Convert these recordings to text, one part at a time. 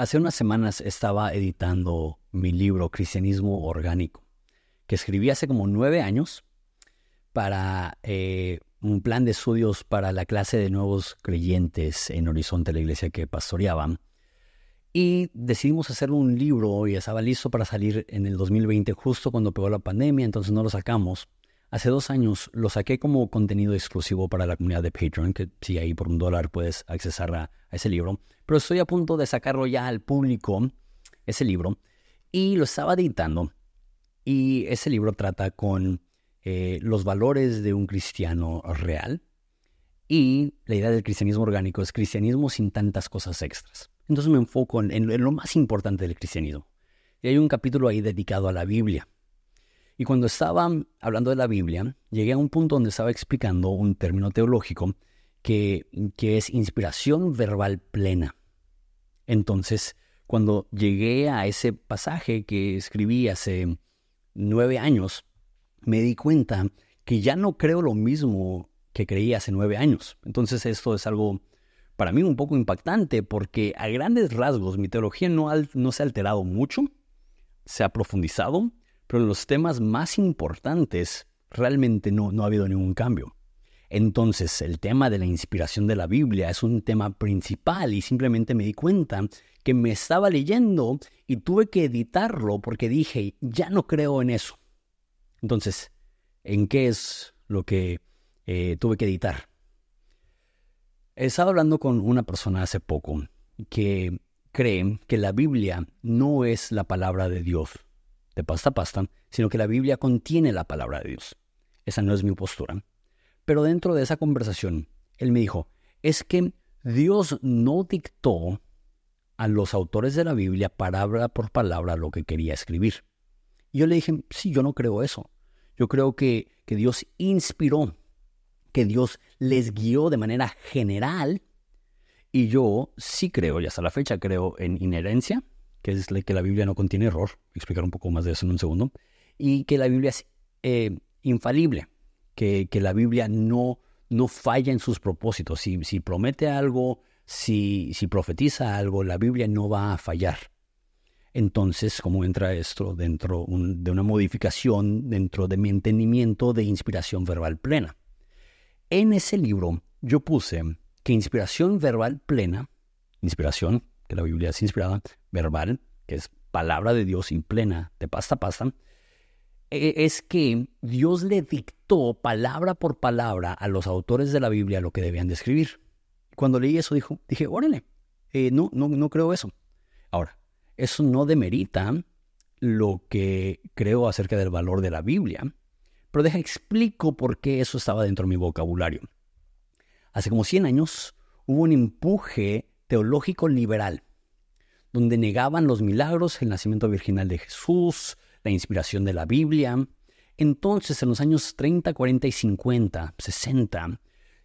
Hace unas semanas estaba editando mi libro Cristianismo Orgánico, que escribí hace como nueve años para eh, un plan de estudios para la clase de nuevos creyentes en Horizonte, la iglesia que pastoreaban. Y decidimos hacer un libro y estaba listo para salir en el 2020, justo cuando pegó la pandemia, entonces no lo sacamos. Hace dos años lo saqué como contenido exclusivo para la comunidad de Patreon, que si ahí por un dólar puedes accesar a, ese libro, pero estoy a punto de sacarlo ya al público, ese libro, y lo estaba editando. Y ese libro trata con eh, los valores de un cristiano real, y la idea del cristianismo orgánico es cristianismo sin tantas cosas extras. Entonces me enfoco en, lo más importante del cristianismo. Y hay un capítulo ahí dedicado a la Biblia. Y cuando estaba hablando de la Biblia, llegué a un punto donde estaba explicando un término teológico que, es inspiración verbal plena. Entonces, cuando llegué a ese pasaje que escribí hace nueve años, me di cuenta que ya no creo lo mismo que creí hace nueve años. Entonces esto es algo para mí un poco impactante porque a grandes rasgos mi teología no, no se ha alterado mucho, se ha profundizado, pero en los temas más importantes realmente no, ha habido ningún cambio. Entonces, el tema de la inspiración de la Biblia es un tema principal y simplemente me di cuenta que me estaba leyendo y tuve que editarlo porque dije, ya no creo en eso. Entonces, ¿en qué es lo que eh, tuve que editar? Estaba hablando con una persona hace poco que cree que la Biblia no es la palabra de Dios de pasta a pasta, sino que la Biblia contiene la palabra de Dios. Esa no es mi postura. Pero dentro de esa conversación, él me dijo, es que Dios no dictó a los autores de la Biblia palabra por palabra lo que quería escribir. Y yo le dije, sí, yo no creo eso. Yo creo que, que Dios inspiró, que Dios les guió de manera general. Y yo sí creo, y hasta la fecha creo en inherencia, que es que la Biblia no contiene error, explicar un poco más de eso en un segundo, y que la Biblia es eh, infalible, que, la Biblia no, no falla en sus propósitos. Si, si promete algo, si, si profetiza algo, la Biblia no va a fallar. Entonces, ¿cómo entra esto dentro de una modificación, dentro de mi entendimiento de inspiración verbal plena? En ese libro yo puse que inspiración verbal plena, inspiración que la Biblia es inspirada, verbal, que es palabra de Dios en plena, de pasta a pasta, e, e, es que Dios le dictó palabra por palabra a los autores de la Biblia lo que debían de escribir. Cuando leí eso dijo, dije, órale, eh, no, no, no creo eso. Ahora, eso no demerita lo que creo acerca del valor de la Biblia, pero deja explico por qué eso estaba dentro de mi vocabulario. Hace como 100 años hubo un empuje teológico liberal, donde negaban los milagros, el nacimiento virginal de Jesús, la inspiración de la Biblia. Entonces, en los años 30, 40 y 50, 60,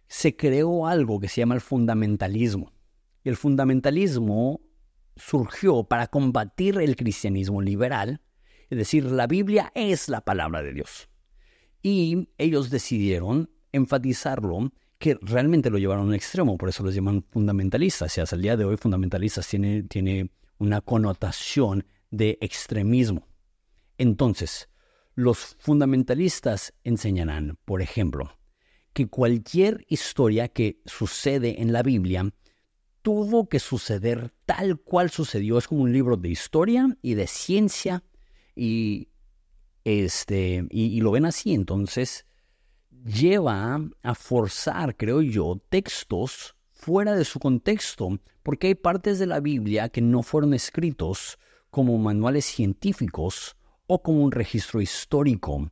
se creó algo que se llama el fundamentalismo. Y el fundamentalismo surgió para combatir el cristianismo liberal, es decir, la Biblia es la palabra de Dios. Y ellos decidieron enfatizarlo que realmente lo llevaron a un extremo, por eso los llaman fundamentalistas. sea, hasta el día de hoy, fundamentalistas tiene, tiene una connotación de extremismo. Entonces, los fundamentalistas enseñarán, por ejemplo, que cualquier historia que sucede en la Biblia tuvo que suceder tal cual sucedió. Es como un libro de historia y de ciencia y, este, y lo ven así. Entonces, lleva a forzar, creo yo, textos fuera de su contexto, porque hay partes de la Biblia que no fueron escritos como manuales científicos o como un registro histórico.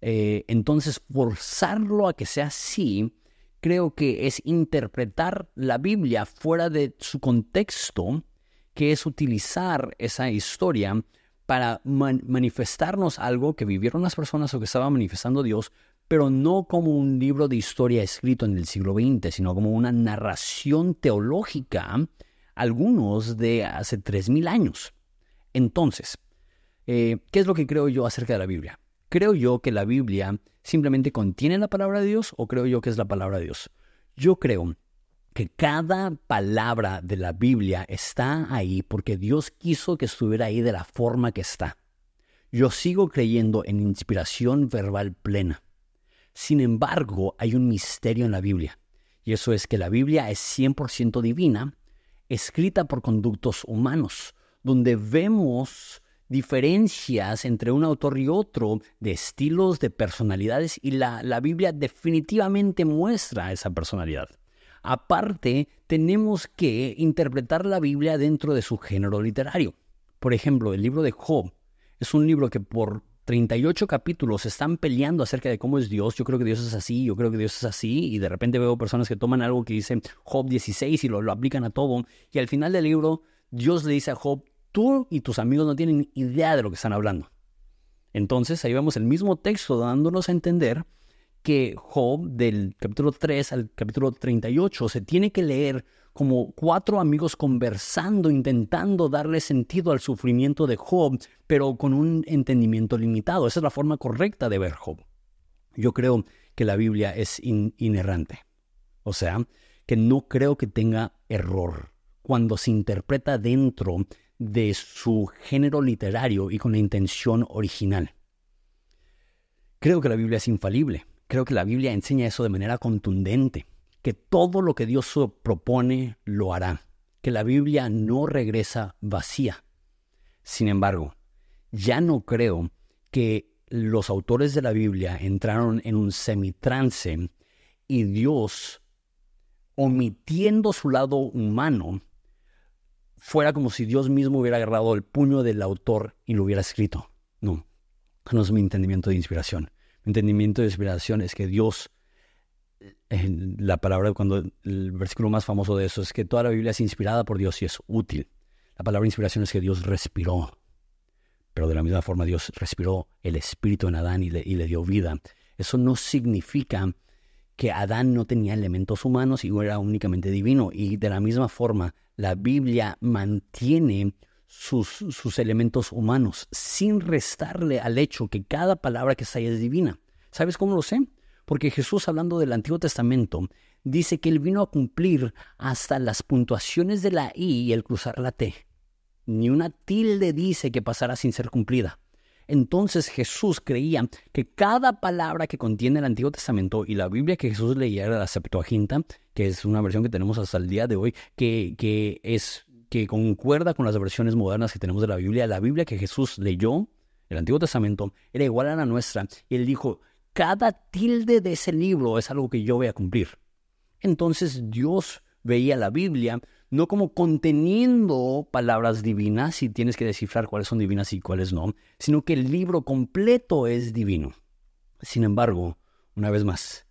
Eh, entonces, forzarlo a que sea así, creo que es interpretar la Biblia fuera de su contexto, que es utilizar esa historia para manifestarnos algo que vivieron las personas o que estaba manifestando Dios, pero no como un libro de historia escrito en el siglo XX, sino como una narración teológica, algunos de hace 3.000 años. Entonces, eh, ¿qué es lo que creo yo acerca de la Biblia? ¿Creo yo que la Biblia simplemente contiene la palabra de Dios o creo yo que es la palabra de Dios? Yo creo que cada palabra de la Biblia está ahí porque Dios quiso que estuviera ahí de la forma que está. Yo sigo creyendo en inspiración verbal plena. Sin embargo, hay un misterio en la Biblia, y eso es que la Biblia es 100% divina, escrita por conductos humanos, donde vemos diferencias entre un autor y otro de estilos, de personalidades, y la, la Biblia definitivamente muestra esa personalidad. Aparte, tenemos que interpretar la Biblia dentro de su género literario. Por ejemplo, el libro de Job es un libro que por 38 capítulos están peleando acerca de cómo es Dios. Yo creo que Dios es así, yo creo que Dios es así. Y de repente veo personas que toman algo que dice Job 16 y lo, lo aplican a todo. Y al final del libro, Dios le dice a Job, tú y tus amigos no tienen idea de lo que están hablando. Entonces ahí vemos el mismo texto dándonos a entender que Job del capítulo 3 al capítulo 38 se tiene que leer como cuatro amigos conversando, intentando darle sentido al sufrimiento de Job, pero con un entendimiento limitado. Esa es la forma correcta de ver Job. Yo creo que la Biblia es inerrante. O sea, que no creo que tenga error cuando se interpreta dentro de su género literario y con la intención original. Creo que la Biblia es infalible. Creo que la Biblia enseña eso de manera contundente que todo lo que Dios propone lo hará, que la Biblia no regresa vacía. Sin embargo, ya no creo que los autores de la Biblia entraron en un semitrance y Dios, omitiendo su lado humano, fuera como si Dios mismo hubiera agarrado el puño del autor y lo hubiera escrito. No, no es mi entendimiento de inspiración. Mi entendimiento de inspiración es que Dios la palabra cuando el versículo más famoso de eso es que toda la Biblia es inspirada por Dios y es útil. La palabra inspiración es que Dios respiró, pero de la misma forma Dios respiró el espíritu en Adán y le, dio vida. Eso no significa que Adán no tenía elementos humanos y era únicamente divino. Y de la misma forma, la Biblia mantiene sus, sus elementos humanos sin restarle al hecho que cada palabra que está ahí es divina. ¿Sabes cómo lo sé? porque Jesús hablando del Antiguo Testamento dice que él vino a cumplir hasta las puntuaciones de la I y el cruzar la T. Ni una tilde dice que pasará sin ser cumplida. Entonces Jesús creía que cada palabra que contiene el Antiguo Testamento y la Biblia que Jesús leía era la Septuaginta, que es una versión que tenemos hasta el día de hoy, que, que es que concuerda con las versiones modernas que tenemos de la Biblia, la Biblia que Jesús leyó, el Antiguo Testamento, era igual a la nuestra. Y él dijo, cada tilde de ese libro es algo que yo voy a cumplir. Entonces Dios veía la Biblia no como conteniendo palabras divinas y tienes que descifrar cuáles son divinas y cuáles no, sino que el libro completo es divino. Sin embargo, una vez más,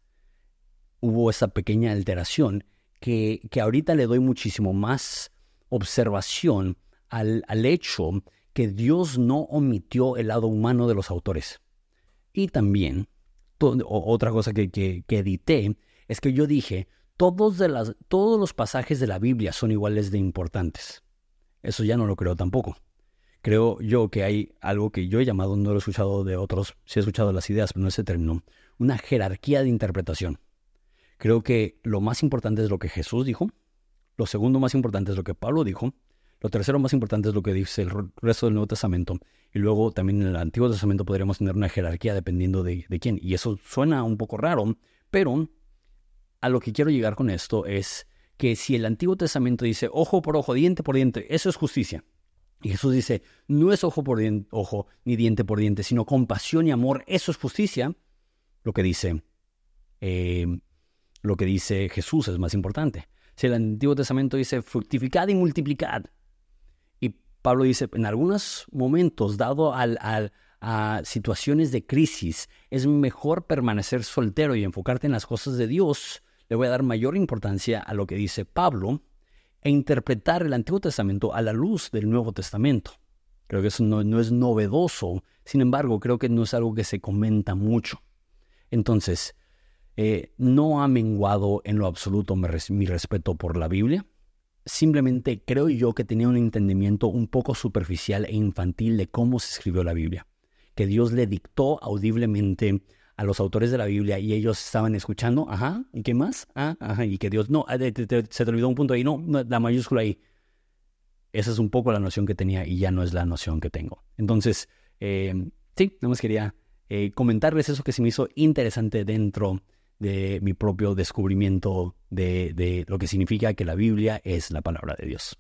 hubo esa pequeña alteración que, ahorita le doy muchísimo más observación al, al hecho que Dios no omitió el lado humano de los autores. Y también otra cosa que, que, edité es que yo dije, todos, de las, todos los pasajes de la Biblia son iguales de importantes. Eso ya no lo creo tampoco. Creo yo que hay algo que yo he llamado, no lo he escuchado de otros, sí he escuchado las ideas, pero no ese término, una jerarquía de interpretación. Creo que lo más importante es lo que Jesús dijo, lo segundo más importante es lo que Pablo dijo, lo tercero más importante es lo que dice el resto del Nuevo Testamento. Y luego también en el Antiguo Testamento podríamos tener una jerarquía dependiendo de, quién. Y eso suena un poco raro, pero a lo que quiero llegar con esto es que si el Antiguo Testamento dice ojo por ojo, diente por diente, eso es justicia. Y Jesús dice, no es ojo por ojo ni diente por diente, sino compasión y amor, eso es justicia. Lo que dice, eh, lo que dice Jesús es más importante. Si el Antiguo Testamento dice fructificad y multiplicad, Pablo dice, en algunos momentos, dado a situaciones de crisis, es mejor permanecer soltero y enfocarte en las cosas de Dios. Le voy a dar mayor importancia a lo que dice Pablo e interpretar el Antiguo Testamento a la luz del Nuevo Testamento. Creo que eso no, es novedoso, sin embargo, creo que no es algo que se comenta mucho. Entonces, eh, no ha menguado en lo absoluto mi respeto por la Biblia simplemente creo yo que tenía un entendimiento un poco superficial e infantil de cómo se escribió la Biblia, que Dios le dictó audiblemente a los autores de la Biblia y ellos estaban escuchando, ajá, ¿y qué más? Ah, ajá, y que Dios, no, ah, se te olvidó un punto ahí, no, la mayúscula ahí. Esa es un poco la noción que tenía y ya no es la noción que tengo. Entonces, eh, sí, nada más quería eh, comentarles eso que se me hizo interesante dentro de mi propio descubrimiento de, de lo que significa que la Biblia es la palabra de Dios.